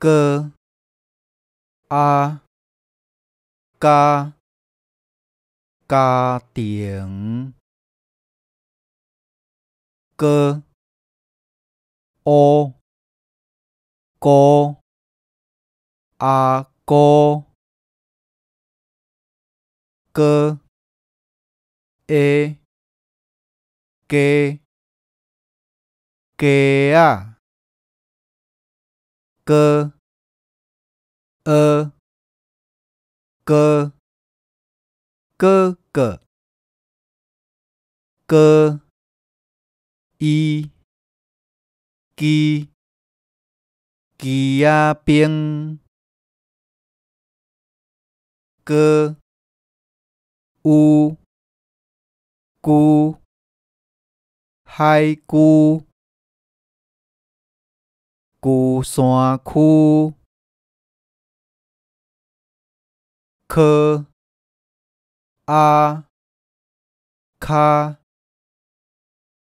哥，阿哥，哥顶，哥，哦，哥，阿哥，哥，A，哥，哥啊。哥，呃，哥，哥哥，哥，一鸡，鸡鸭兵，哥，姑，姑，嗨姑。旧山区，科阿卡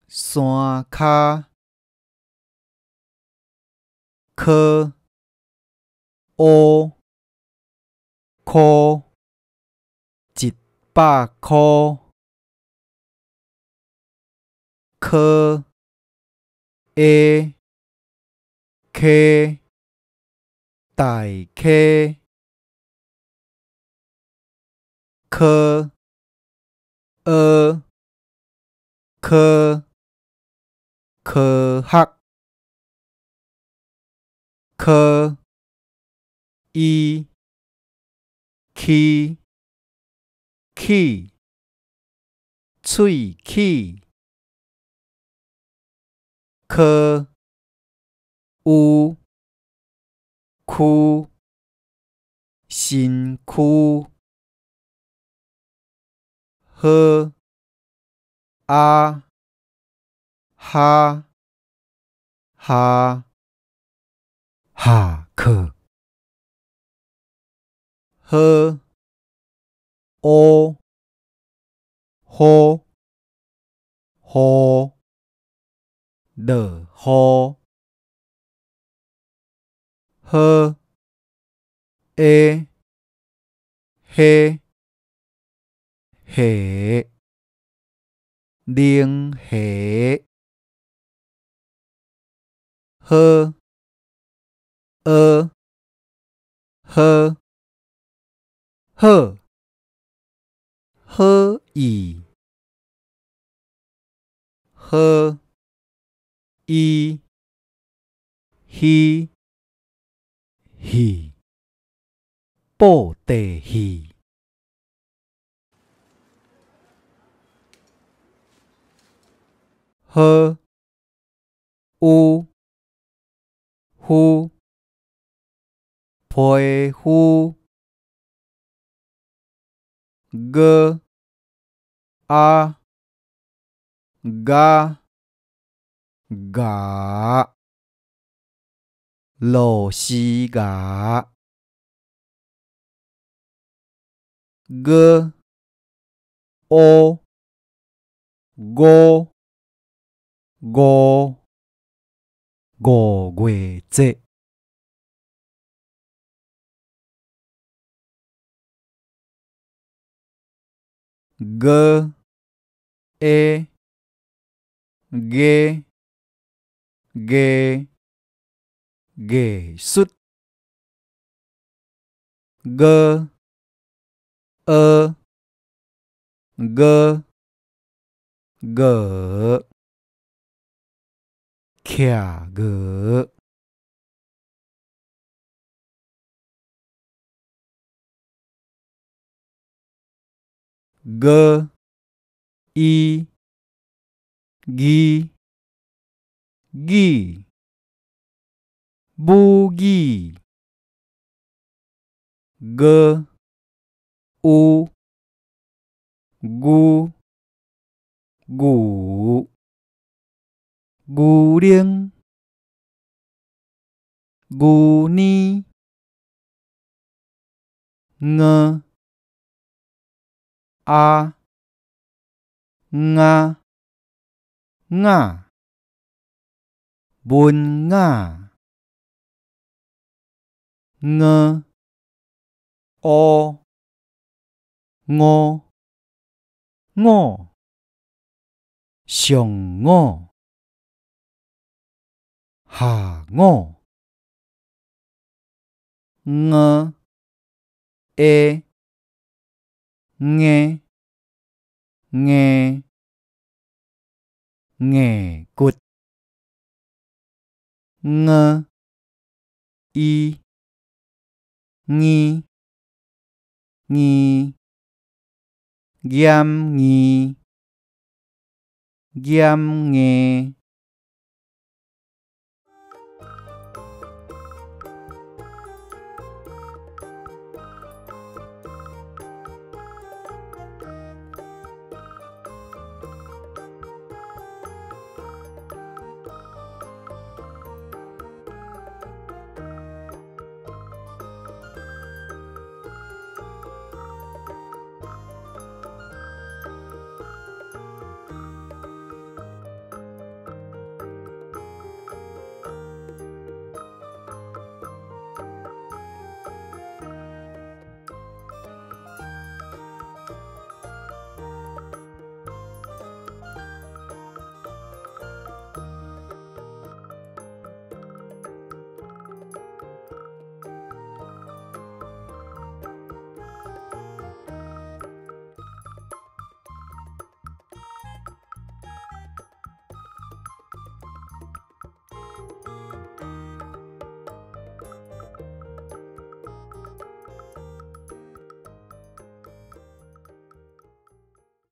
山卡，科乌科一百科，科 A。K 大科、呃科、科学、科、一、K 气、脆气、科。呜，哭，辛苦喝啊，哈，哈，哈克，喝哦，吼，吼，乐吼。呵，诶，嘿，嘿，零嘿，呵，呃，呵，呵，呵咦，呵咦，嘿。戏，布地戏，呵，乌呼，坡呼，格，啊，嘎，嘎。罗西嘎，哥哦我，我，我，月子，哥诶，个，个。ghề xuất gơ ơ gơ gỡ k ẻ gỡ gơ y ghi ghi 모기 그, 우, 구, 구, 구령, 구니, ngơ a nga nga buồn nga 我，我，我，上我，下我，我，诶，我，我，我，个，我，一。尼，尼，耶姆尼，耶姆尼。